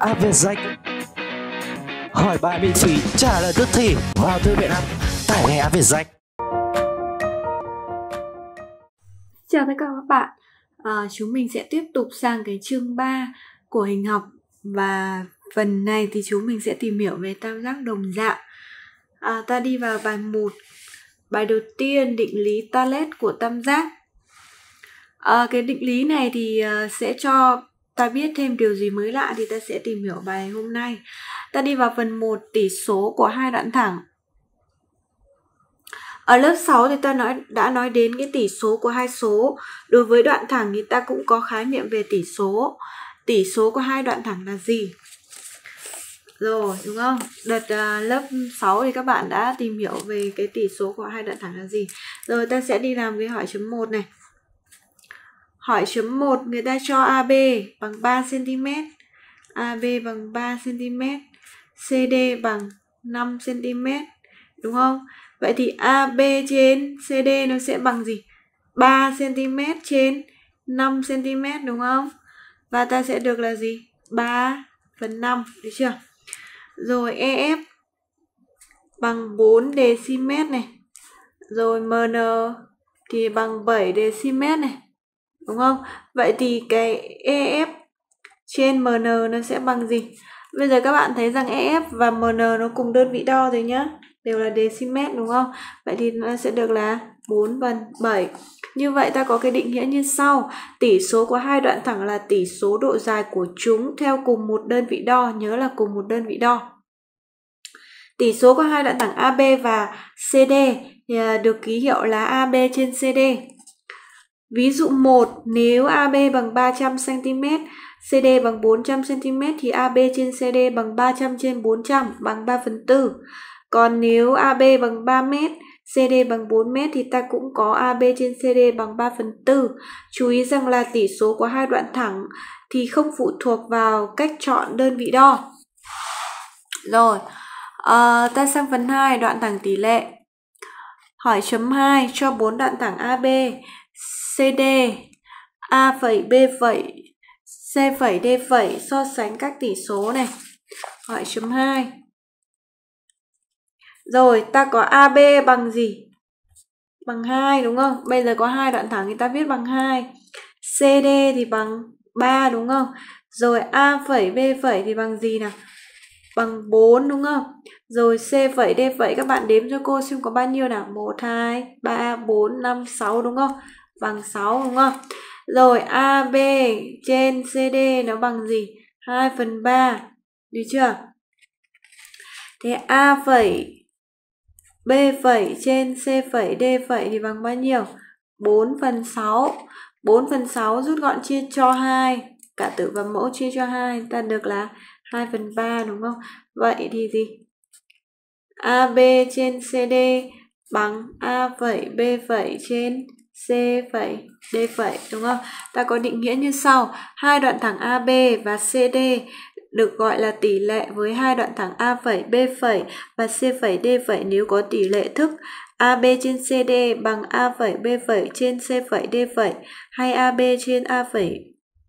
Áp app Vietjet hỏi bài miễn phí trả lời tức thì vào thư viện app tải ngay Áp app Vietjet Chào tất cả các bạn à, chúng mình sẽ tiếp tục sang cái chương 3 của hình học và phần này thì chúng mình sẽ tìm hiểu về tam giác đồng dạng à, ta đi vào bài 1 bài đầu tiên định lý Talet của tam giác à, cái định lý này thì uh, sẽ cho ta biết thêm điều gì mới lạ thì ta sẽ tìm hiểu bài hôm nay. Ta đi vào phần 1 tỉ số của hai đoạn thẳng. Ở lớp 6 thì ta nói đã nói đến cái tỉ số của hai số. Đối với đoạn thẳng thì ta cũng có khái niệm về tỉ số. tỉ số của hai đoạn thẳng là gì? Rồi, đúng không? Đợt uh, lớp 6 thì các bạn đã tìm hiểu về cái tỉ số của hai đoạn thẳng là gì. Rồi ta sẽ đi làm cái hỏi chấm 1 này. Hỏi chấm 1 người ta cho AB bằng 3 cm, AB bằng 3 cm, CD bằng 5 cm, đúng không? Vậy thì AB trên CD nó sẽ bằng gì? 3 cm trên 5 cm đúng không? Và ta sẽ được là gì? 3 phần 5, được chưa? Rồi EF bằng 4 dm này. Rồi MN thì bằng 7 dm này đúng không vậy thì cái EF trên MN nó sẽ bằng gì bây giờ các bạn thấy rằng EF và MN nó cùng đơn vị đo rồi nhá đều là decimet đúng không vậy thì nó sẽ được là 4 phần 7 như vậy ta có cái định nghĩa như sau tỷ số của hai đoạn thẳng là tỷ số độ dài của chúng theo cùng một đơn vị đo nhớ là cùng một đơn vị đo Tỷ số của hai đoạn thẳng AB và CD à, được ký hiệu là AB trên CD. Ví dụ 1, nếu AB bằng 300 cm, CD bằng 400 cm thì AB trên CD bằng 300 trên 400 bằng 3 phần 4. Còn nếu AB bằng 3 m, CD bằng 4 m thì ta cũng có AB trên CD bằng 3 phần 4. Chú ý rằng là tỉ số của hai đoạn thẳng thì không phụ thuộc vào cách chọn đơn vị đo. Rồi, à, ta sang phần 2, đoạn thẳng tỷ lệ. Hỏi chấm 2 cho 4 đoạn thẳng AB CD A phẩy B phẩy C phẩy D phẩy so sánh các tỉ số này. Hỏi chấm 2. Rồi ta có AB bằng gì? Bằng 2 đúng không? Bây giờ có hai đoạn thẳng thì ta viết bằng 2. CD thì bằng 3 đúng không? Rồi A phẩy B phẩy thì bằng gì nào? Bằng 4 đúng không? Rồi C phẩy D phẩy các bạn đếm cho cô xem có bao nhiêu nào? 1 2 3 4 5 6 đúng không? bằng 6 đúng không? Rồi AB trên CD nó bằng gì? 2 phần 3. Được chưa? Thế A phẩy B phẩy trên C phẩy D phẩy thì bằng bao nhiêu? 4 phần 6. 4 phần 6 rút gọn chia cho 2. Cả tử và mẫu chia cho 2. Ta được là 2 phần 3 đúng không? Vậy thì gì? AB trên CD bằng A phẩy B phẩy trên C phẩy D phẩy đúng không? Ta có định nghĩa như sau, hai đoạn thẳng AB và CD được gọi là tỷ lệ với hai đoạn thẳng A phẩy B phẩy và C phẩy D phẩy nếu có tỷ lệ thức AB trên CD bằng A phẩy B phẩy trên C phẩy D phẩy hay AB trên A phẩy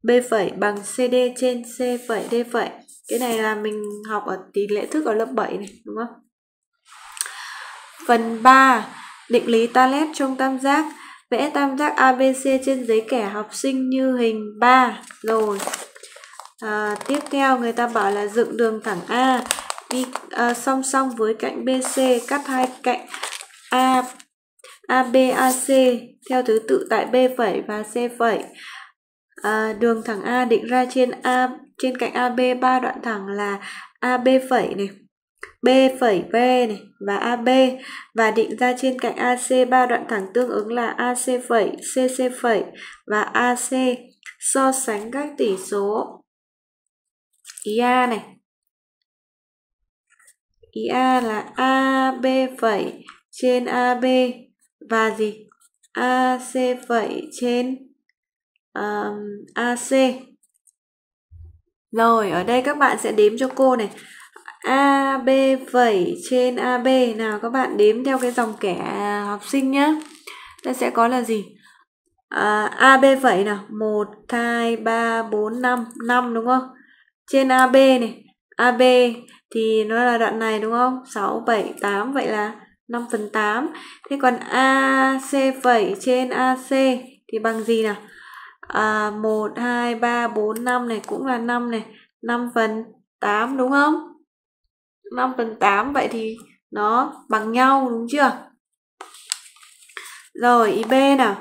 B phẩy bằng CD trên C phẩy D phẩy. Cái này là mình học ở tỷ lệ thức ở lớp 7 này đúng không? Phần 3, định lý Talet trong tam giác Vẽ tam giác ABC trên giấy kẻ học sinh như hình 3. Rồi. À, tiếp theo người ta bảo là dựng đường thẳng A đi à, song song với cạnh BC cắt hai cạnh A AC theo thứ tự tại B và C phẩy. À, đường thẳng A định ra trên A trên cạnh AB ba đoạn thẳng là AB này, B phẩy B này và AB và định ra trên cạnh AC ba đoạn thẳng tương ứng là AC phẩy, CC phẩy và AC. So sánh các tỉ số IA này. IA là AB phẩy trên AB và gì? AC phẩy trên um, AC. Rồi, ở đây các bạn sẽ đếm cho cô này. AB phẩy trên AB nào các bạn đếm theo cái dòng kẻ học sinh nhé ta sẽ có là gì à, AB phẩy nào 1 2 3 4 5 5 đúng không trên AB này AB thì nó là đoạn này đúng không 6 7 8 vậy là 5 phần 8 thế còn AC phẩy trên AC thì bằng gì nào à, 1 2 3 4 5 này cũng là 5 này 5 phần 8 đúng không 5 phần 8 vậy thì nó bằng nhau đúng chưa? Rồi ý B nào.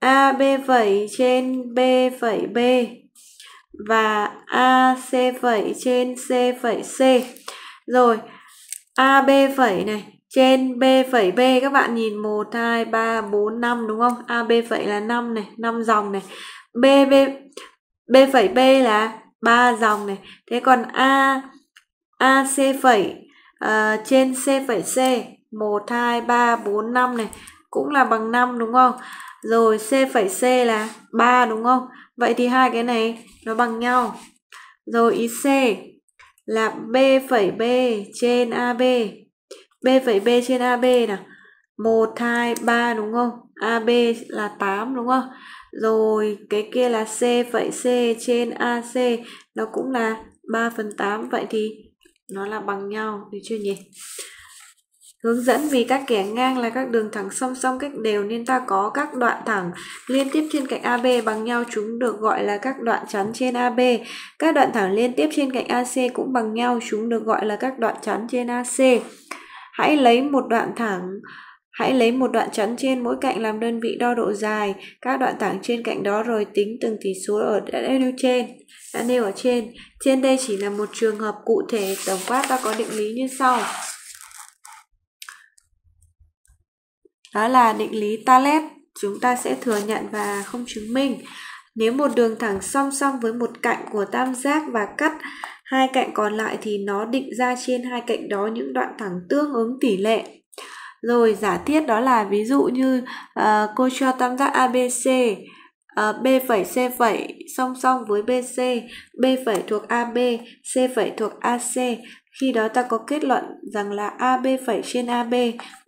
a b phẩy trên B phẩy B và a c phẩy trên C phẩy C. Rồi a b phẩy này trên B phẩy B các bạn nhìn 1 2 3 4 5 đúng không? a b phẩy là 5 này, 5 dòng này. B B B phẩy B là 3 dòng này. Thế còn A AC phẩy à, trên C phẩy C 1 2 3 4 5 này cũng là bằng 5 đúng không? Rồi C phẩy C là 3 đúng không? Vậy thì hai cái này nó bằng nhau. Rồi ý C là B phẩy B trên AB. B phẩy B trên AB nào. 1 2 3 đúng không? AB là 8 đúng không? Rồi cái kia là C phẩy C trên AC nó cũng là 3 phần 8 vậy thì nó là bằng nhau được chưa nhỉ hướng dẫn vì các kẻ ngang là các đường thẳng song song cách đều nên ta có các đoạn thẳng liên tiếp trên cạnh AB bằng nhau chúng được gọi là các đoạn chắn trên AB các đoạn thẳng liên tiếp trên cạnh AC cũng bằng nhau chúng được gọi là các đoạn chắn trên AC hãy lấy một đoạn thẳng Hãy lấy một đoạn chắn trên mỗi cạnh làm đơn vị đo độ dài, các đoạn thẳng trên cạnh đó rồi tính từng tỉ số ở đã nêu trên đã nêu ở trên. Trên đây chỉ là một trường hợp cụ thể tổng quát ta có định lý như sau. Đó là định lý Talet chúng ta sẽ thừa nhận và không chứng minh. Nếu một đường thẳng song song với một cạnh của tam giác và cắt hai cạnh còn lại thì nó định ra trên hai cạnh đó những đoạn thẳng tương ứng tỷ lệ. Rồi giả thiết đó là ví dụ như uh, cô cho tam giác ABC à, B phẩy C phẩy song song với BC, B phẩy thuộc AB, C phẩy thuộc AC. Khi đó ta có kết luận rằng là AB phẩy trên AB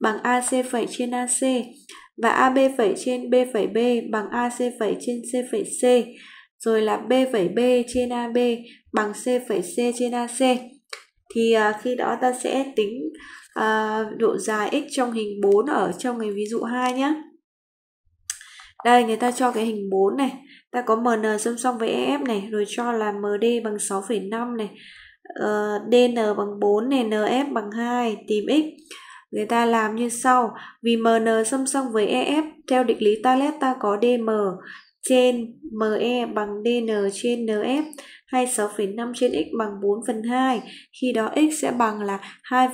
bằng AC phẩy trên AC và AB phẩy trên B phẩy B bằng AC phẩy trên C phẩy C rồi là B phẩy B trên AB bằng C phẩy C trên AC. Thì à, khi đó ta sẽ tính à, độ dài x trong hình 4 ở trong cái ví dụ 2 nhé. Đây người ta cho cái hình 4 này, ta có MN song song với EF này, rồi cho là MD bằng 6,5 này, uh, ờ, DN bằng 4 này, NF bằng 2, tìm x. Người ta làm như sau, vì MN song song với EF, theo định lý Talet ta có DM trên ME bằng DN trên NF, 26,5 trên x bằng 4 phần 2, khi đó x sẽ bằng là 2,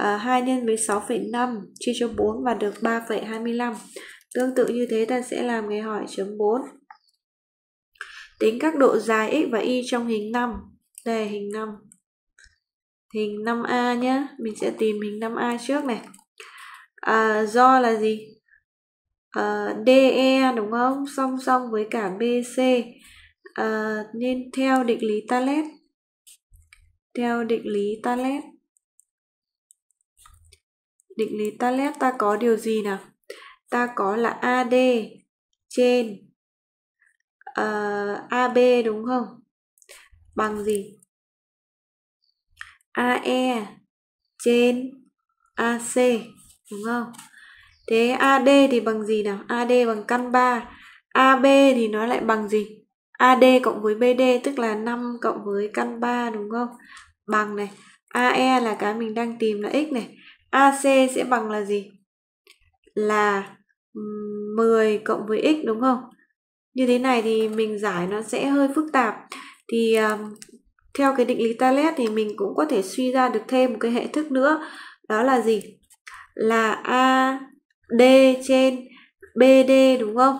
uh, 2 nhân với 6,5 chia cho 4 và được 3,25. Tương tự như thế ta sẽ làm cái hỏi chấm 4. Tính các độ dài x và y trong hình 5. Đây là hình 5. Hình 5A nhé. Mình sẽ tìm hình 5A trước này. À, do là gì? À, ờ, DE đúng không? Song song với cả BC. À, ờ, nên theo định lý Talet. Theo định lý Talet. Định lý Talet ta có điều gì nào? ta có là AD trên uh, ờ, AB đúng không? Bằng gì? AE trên AC đúng không? Thế AD thì bằng gì nào? AD bằng căn 3. AB thì nó lại bằng gì? AD cộng với BD tức là 5 cộng với căn 3 đúng không? Bằng này. AE là cái mình đang tìm là x này. AC sẽ bằng là gì? là 10 cộng với x đúng không? Như thế này thì mình giải nó sẽ hơi phức tạp. Thì um, theo cái định lý Talet thì mình cũng có thể suy ra được thêm một cái hệ thức nữa. Đó là gì? Là A D trên BD đúng không?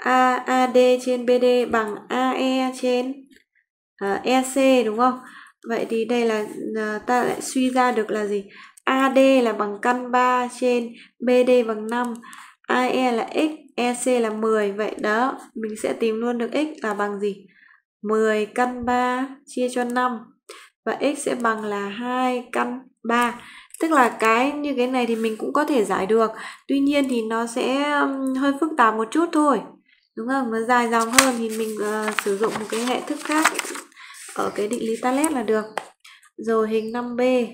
A AD trên BD bằng AE trên uh, ờ, EC đúng không? Vậy thì đây là uh, ta lại suy ra được là gì? AD là bằng căn 3 trên BD bằng 5, AE là x, EC là 10. Vậy đó, mình sẽ tìm luôn được x là bằng gì? 10 căn 3 chia cho 5 và x sẽ bằng là 2 căn 3. Tức là cái như cái này thì mình cũng có thể giải được. Tuy nhiên thì nó sẽ hơi phức tạp một chút thôi. Đúng không? Nó dài dòng hơn thì mình uh, sử dụng một cái hệ thức khác ở cái định lý Talet là được. Rồi hình 5B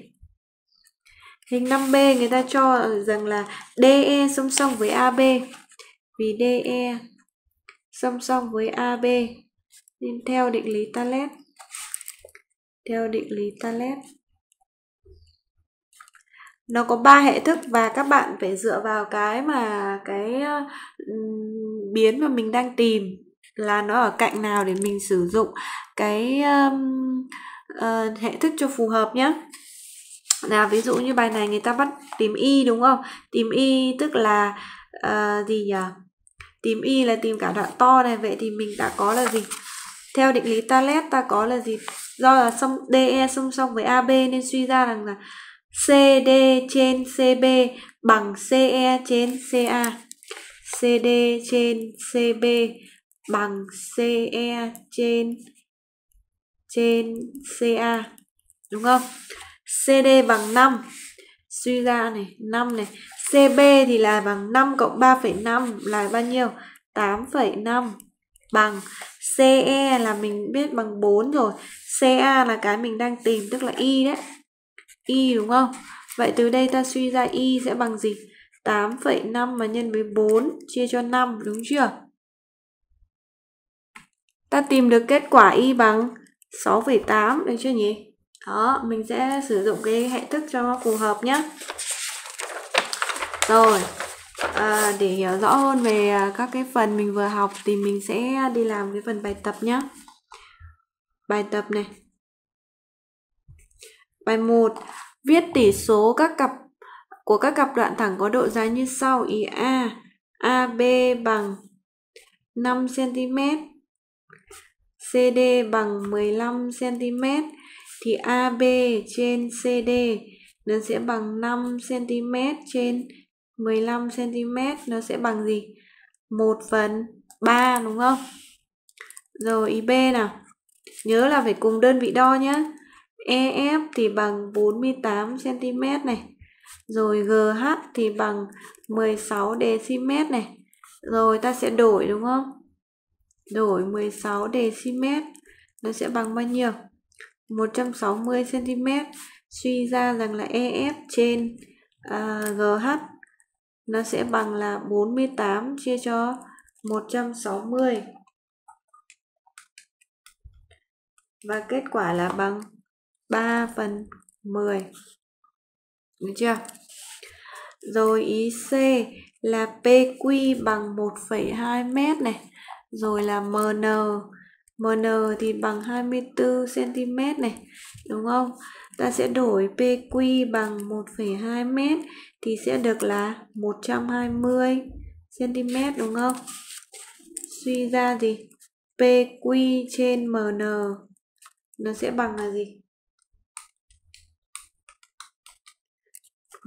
Hình 5B người ta cho rằng là DE song song với AB. Vì DE song song với AB nên theo định lý Talet theo định lý Talet nó có ba hệ thức và các bạn phải dựa vào cái mà cái biến mà mình đang tìm là nó ở cạnh nào để mình sử dụng cái um, uh, hệ thức cho phù hợp nhé là ví dụ như bài này người ta bắt tìm y đúng không tìm y tức là uh, gì nhỉ tìm y là tìm cả đoạn to này vậy thì mình đã có là gì theo định lý Talet ta có là gì do là song DE song song với AB nên suy ra rằng là CD trên CB bằng CE trên CA CD trên CB bằng CE trên trên CA đúng không CD bằng 5 suy ra này 5 này CB thì là bằng 5 cộng 3,5 là bao nhiêu 8,5 bằng CE là mình biết bằng 4 rồi CA là cái mình đang tìm tức là Y đấy Y đúng không Vậy từ đây ta suy ra Y sẽ bằng gì 8,5 mà nhân với 4 chia cho 5 đúng chưa Ta tìm được kết quả Y bằng 6,8 được chưa nhỉ đó mình sẽ sử dụng cái hệ thức cho nó phù hợp nhé rồi à, để hiểu rõ hơn về à, các cái phần mình vừa học thì mình sẽ đi làm cái phần bài tập nhé bài tập này bài 1 viết tỉ số các cặp của các cặp đoạn thẳng có độ dài như sau ý A AB bằng 5 cm CD bằng 15 cm thì AB trên CD nó sẽ bằng 5 cm trên 15 cm nó sẽ bằng gì? 1 phần 3 đúng không? Rồi IB nào. Nhớ là phải cùng đơn vị đo nhé. EF thì bằng 48 cm này. Rồi GH thì bằng 16 dm này. Rồi ta sẽ đổi đúng không? Đổi 16 dm nó sẽ bằng bao nhiêu? 160 cm suy ra rằng là EF trên à, GH nó sẽ bằng là 48 chia cho 160 và kết quả là bằng 3 phần 10 được chưa rồi ý C là PQ bằng 1,2 mét này rồi là MN MN thì bằng 24 cm này, đúng không? Ta sẽ đổi PQ bằng 1,2 m thì sẽ được là 120 cm đúng không? Suy ra gì? PQ trên MN nó sẽ bằng là gì?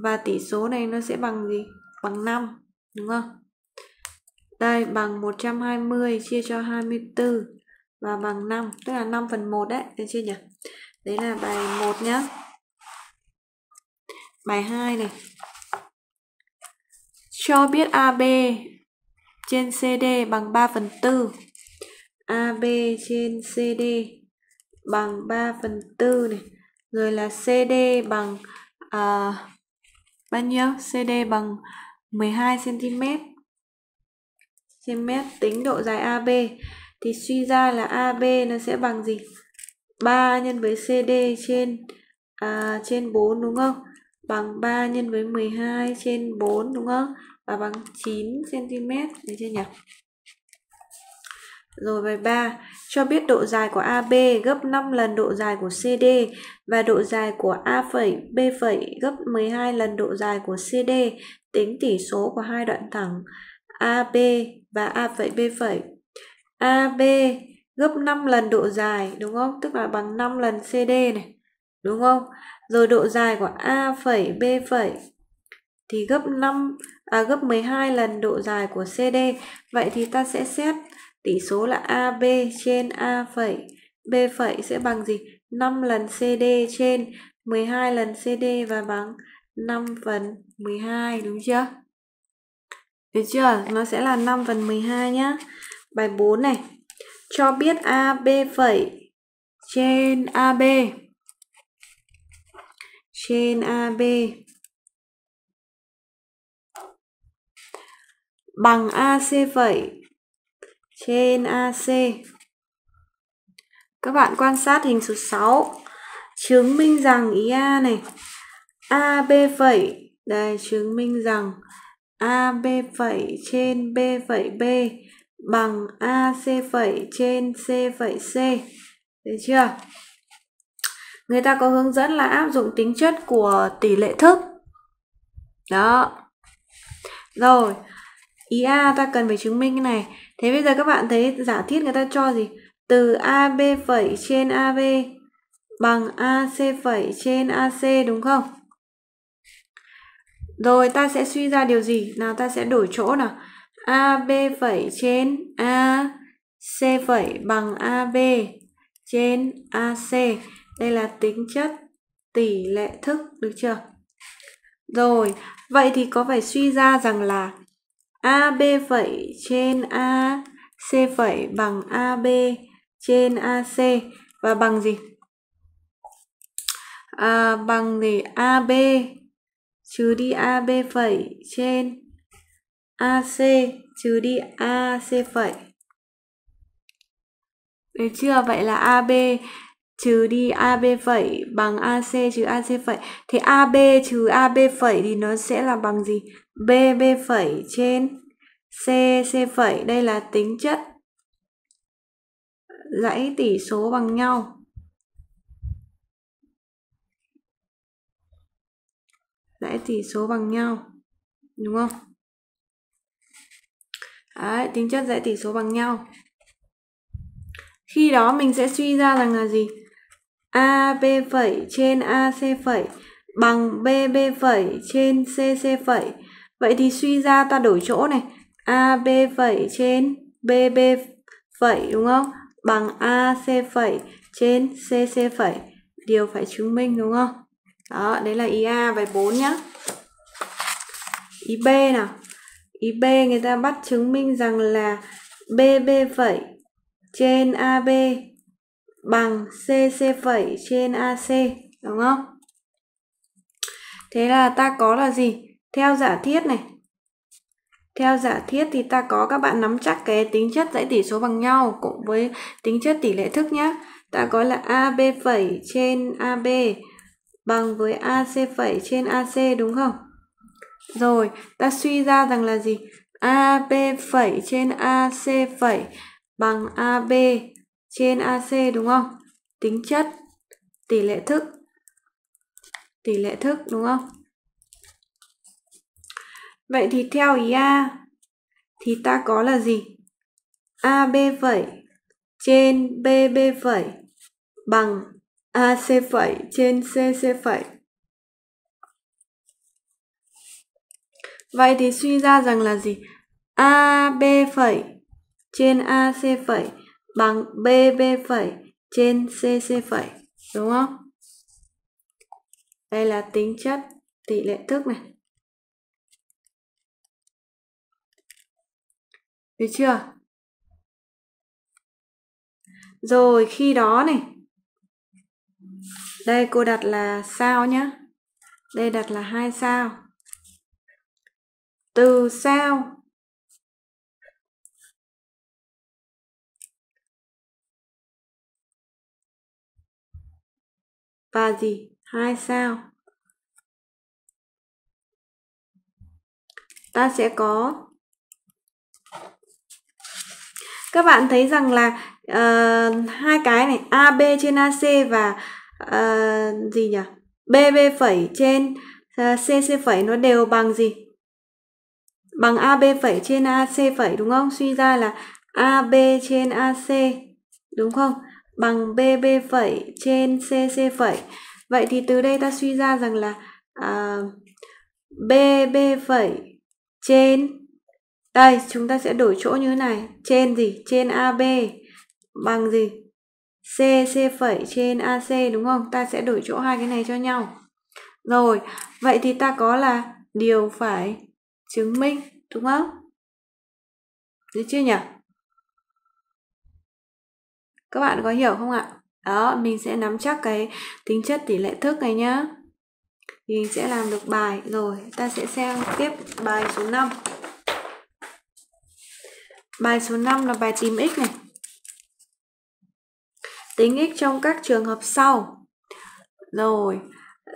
Và tỷ số này nó sẽ bằng gì? Bằng 5, đúng không? Đây, bằng 120 chia cho 24 và bằng 5 tức là 5 phần 1 đấy được chưa nhỉ đấy là bài 1 nhá bài 2 này cho biết AB trên CD bằng 3 phần 4 AB trên CD bằng 3 phần 4 này rồi là CD bằng à, bao nhiêu CD bằng 12 cm cm tính độ dài AB thì suy ra là AB nó sẽ bằng gì 3 nhân với CD trên à, trên 4 đúng không bằng 3 nhân với 12 trên 4 đúng không và bằng 9 cm được chưa nhỉ rồi bài 3, cho biết độ dài của AB gấp 5 lần độ dài của CD và độ dài của A', B' gấp 12 lần độ dài của CD, tính tỉ số của hai đoạn thẳng AB và A', B' AB gấp 5 lần độ dài đúng không? Tức là bằng 5 lần CD này. Đúng không? Rồi độ dài của A phẩy B phẩy thì gấp 5 à, gấp 12 lần độ dài của CD. Vậy thì ta sẽ xét tỷ số là AB trên A phẩy B phẩy sẽ bằng gì? 5 lần CD trên 12 lần CD và bằng 5 phần 12 đúng chưa? Được chưa? Nó sẽ là 5 phần 12 nhá. Bài 4 này. Cho biết AB phẩy trên AB. Trên AB bằng AC phẩy trên AC. Các bạn quan sát hình số 6. Chứng minh rằng ý A này AB phẩy đây chứng minh rằng AB phẩy trên B phẩy B bằng AC phẩy trên C phẩy C. Được chưa? Người ta có hướng dẫn là áp dụng tính chất của tỷ lệ thức. Đó. Rồi. Ý A ta cần phải chứng minh cái này. Thế bây giờ các bạn thấy giả thiết người ta cho gì? Từ AB phẩy trên AB bằng AC phẩy trên AC đúng không? Rồi ta sẽ suy ra điều gì? Nào ta sẽ đổi chỗ nào. AB phẩy trên ac C phẩy bằng AB trên AC. Đây là tính chất tỷ lệ thức được chưa? Rồi, vậy thì có phải suy ra rằng là AB phẩy trên ac C phẩy bằng AB trên AC và bằng gì? À, bằng gì? AB trừ đi AB phẩy trên AC trừ đi AC phẩy. Được chưa? Vậy là AB trừ đi AB phẩy bằng AC trừ AC phẩy. Thế AB trừ AB phẩy thì nó sẽ là bằng gì? BB phẩy trên CC phẩy. Đây là tính chất dãy tỉ số bằng nhau. Dãy tỉ số bằng nhau. Đúng không? Đấy, tính chất dãy tỉ số bằng nhau. Khi đó mình sẽ suy ra rằng là gì? AB phẩy trên AC phẩy bằng BB phẩy trên CC phẩy. Vậy thì suy ra ta đổi chỗ này. AB phẩy trên BB phẩy đúng không? Bằng AC phẩy trên CC phẩy. Điều phải chứng minh đúng không? Đó, đấy là ý A bài 4 nhá. Ý B nào ý b người ta bắt chứng minh rằng là bb phẩy trên ab bằng cc phẩy trên ac đúng không thế là ta có là gì theo giả thiết này theo giả thiết thì ta có các bạn nắm chắc cái tính chất dãy tỷ số bằng nhau cộng với tính chất tỷ lệ thức nhé ta có là ab phẩy trên ab bằng với ac phẩy trên ac đúng không rồi, ta suy ra rằng là gì? AB phẩy trên AC phẩy bằng AB trên AC đúng không? Tính chất, tỷ lệ thức. Tỷ lệ thức đúng không? Vậy thì theo ý A thì ta có là gì? AB phẩy trên BB phẩy bằng AC phẩy trên CC phẩy Vậy thì suy ra rằng là gì? AB phẩy trên AC phẩy bằng BB phẩy trên CC phẩy. Đúng không? Đây là tính chất tỷ lệ thức này. Được chưa? Rồi khi đó này. Đây cô đặt là sao nhá. Đây đặt là hai sao từ sao và gì hai sao ta sẽ có các bạn thấy rằng là uh, hai cái này AB trên AC và uh, gì nhỉ BB phẩy trên uh, ờ, CC phẩy nó đều bằng gì bằng AB phẩy trên AC phẩy đúng không? Suy ra là AB trên AC đúng không? Bằng BB phẩy trên CC phẩy. Vậy thì từ đây ta suy ra rằng là à, BB phẩy trên đây chúng ta sẽ đổi chỗ như thế này trên gì trên AB bằng gì CC phẩy trên AC đúng không ta sẽ đổi chỗ hai cái này cho nhau rồi vậy thì ta có là điều phải chứng minh đúng không được chưa nhỉ các bạn có hiểu không ạ đó mình sẽ nắm chắc cái tính chất tỷ lệ thức này nhá mình sẽ làm được bài rồi ta sẽ xem tiếp bài số 5 bài số 5 là bài tìm x này tính x trong các trường hợp sau rồi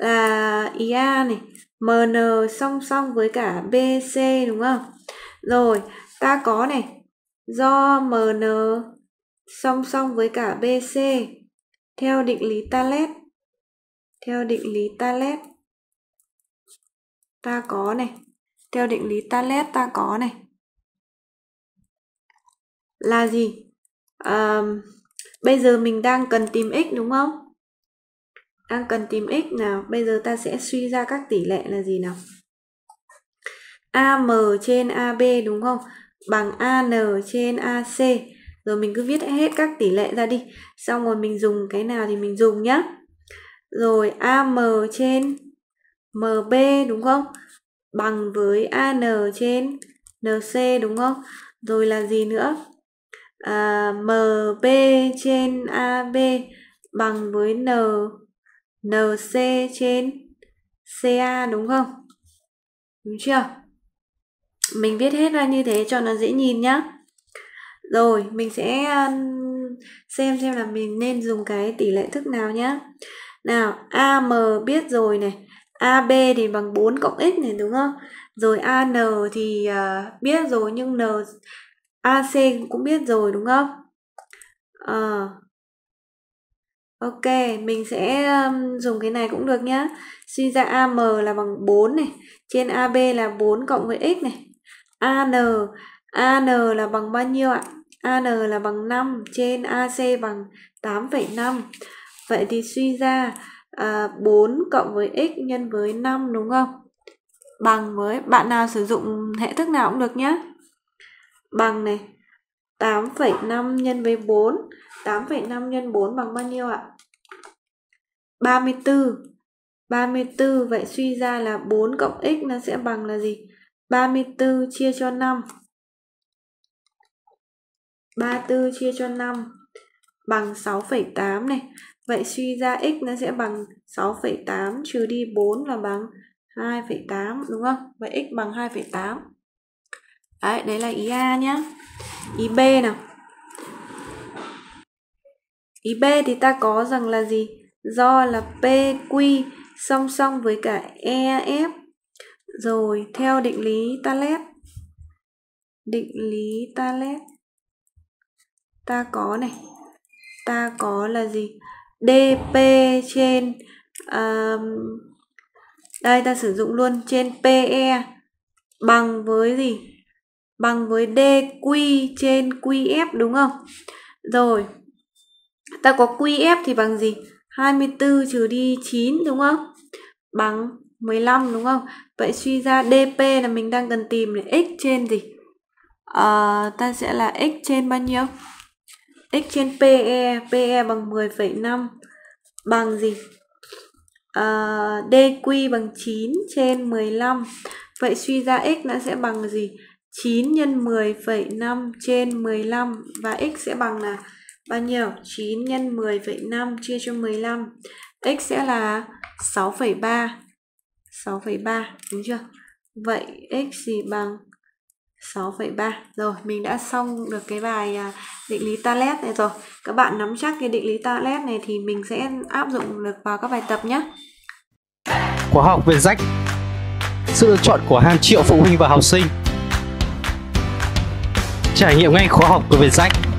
là IA này MN song song với cả BC đúng không? Rồi, ta có này, do MN song song với cả BC theo định lý Talet. Theo định lý Talet ta có này, theo định lý Talet ta có này. Là gì? À, bây giờ mình đang cần tìm x đúng không? đang cần tìm x nào bây giờ ta sẽ suy ra các tỷ lệ là gì nào AM trên AB đúng không bằng AN trên AC rồi mình cứ viết hết các tỷ lệ ra đi xong rồi mình dùng cái nào thì mình dùng nhá rồi AM trên MB đúng không bằng với AN trên NC đúng không rồi là gì nữa à, MB trên AB bằng với N NC trên CA đúng không? Đúng chưa? Mình viết hết ra như thế cho nó dễ nhìn nhá. Rồi, mình sẽ um, xem xem là mình nên dùng cái tỷ lệ thức nào nhá. Nào, AM biết rồi này. AB thì bằng 4 cộng x này đúng không? Rồi AN thì à, biết rồi nhưng N AC cũng biết rồi đúng không? À, Ok, mình sẽ um, dùng cái này cũng được nhá. Suy ra AM là bằng 4 này, trên AB là 4 cộng với x này. AN, AN là bằng bao nhiêu ạ? AN là bằng 5, trên AC bằng 8,5. Vậy thì suy ra à, 4 cộng với x nhân với 5 đúng không? Bằng với, bạn nào sử dụng hệ thức nào cũng được nhá. Bằng này, 8,5 nhân với 4. 8,5 nhân 4 bằng bao nhiêu ạ? 34 34 vậy suy ra là 4 cộng x nó sẽ bằng là gì 34 chia cho 5 34 chia cho 5 bằng 6,8 này Vậy suy ra x nó sẽ bằng 6,8 trừ đi 4 là bằng 2,8 đúng không? Vậy x bằng 2,8 Đấy, đấy là ý A nhá Ý B nào Ý B thì ta có rằng là gì? do là PQ song song với cả EF. Rồi, theo định lý Talet. Định lý Talet. Ta có này. Ta có là gì? DP trên um, đây ta sử dụng luôn trên PE bằng với gì? Bằng với DQ trên QF đúng không? Rồi. Ta có QF thì bằng gì? 24 trừ đi 9 đúng không? Bằng 15 đúng không? Vậy suy ra DP là mình đang cần tìm là x trên gì? À, ta sẽ là x trên bao nhiêu? x trên PE, PE bằng 10,5 bằng gì? À, ờ, DQ bằng 9 trên 15. Vậy suy ra x nó sẽ bằng gì? 9 nhân 10,5 trên 15 và x sẽ bằng là bao nhiêu? 9 nhân 10,5 chia cho 15. X sẽ là 6,3. 6,3 đúng chưa? Vậy x gì bằng 6,3. Rồi, mình đã xong được cái bài à, định lý Talet này rồi. Các bạn nắm chắc cái định lý Talet này thì mình sẽ áp dụng được vào các bài tập nhé. Khóa học về rách Sự lựa chọn của hàng triệu phụ huynh và học sinh Trải nghiệm ngay khóa học của Việt Rách